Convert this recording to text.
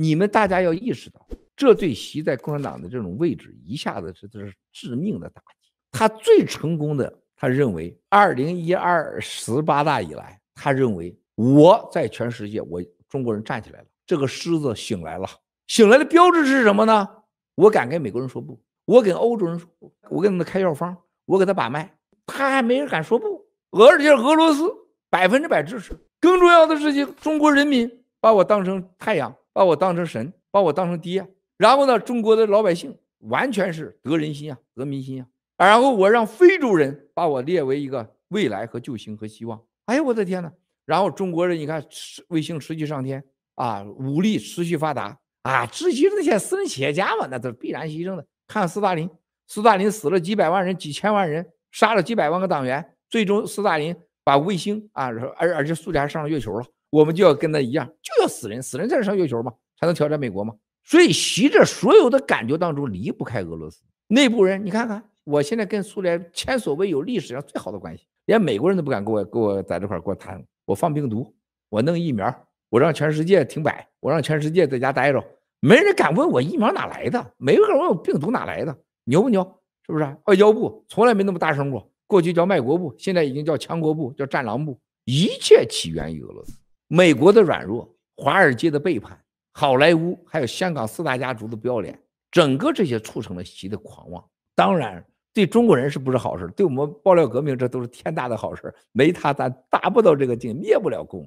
你们大家要意识到，这对习在共产党的这种位置一下子是这是致命的打击。他最成功的，他认为二零一二十八大以来，他认为我在全世界，我中国人站起来了，这个狮子醒来了。醒来的标志是什么呢？我敢跟美国人说不，我跟欧洲人说，我给他们开药方，我给他把脉，他还没人敢说不。而且俄罗斯百分之百支持。更重要的事情，中国人民把我当成太阳。把我当成神，把我当成爹，然后呢，中国的老百姓完全是得人心啊，得民心啊。然后我让非洲人把我列为一个未来和救星和希望。哎呀，我的天哪！然后中国人，你看，卫星持续上天啊，武力持续发达啊，至于那些私人企业家嘛，那都是必然牺牲的。看斯大林，斯大林死了几百万人、几千万人，杀了几百万个党员，最终斯大林把卫星啊，而而且苏联还上了月球了。我们就要跟他一样。要死人，死人在这上月球吗？才能挑战美国吗？所以习这所有的感觉当中离不开俄罗斯内部人。你看看，我现在跟苏联前所未有历史上最好的关系，连美国人都不敢跟我跟我在这块儿跟我谈。我放病毒，我弄疫苗，我让全世界停摆，我让全世界在家待着，没人敢问我疫苗哪来的，没人敢问我病毒哪来的，牛不牛？是不是？哦，交部从来没那么大声过，过去叫卖国部，现在已经叫强国部，叫战狼部，一切起源于俄罗斯，美国的软弱。华尔街的背叛，好莱坞还有香港四大家族的不要脸，整个这些促成了习的狂妄。当然，对中国人是不是好事？对我们爆料革命，这都是天大的好事。没他，咱达不到这个境，灭不了共。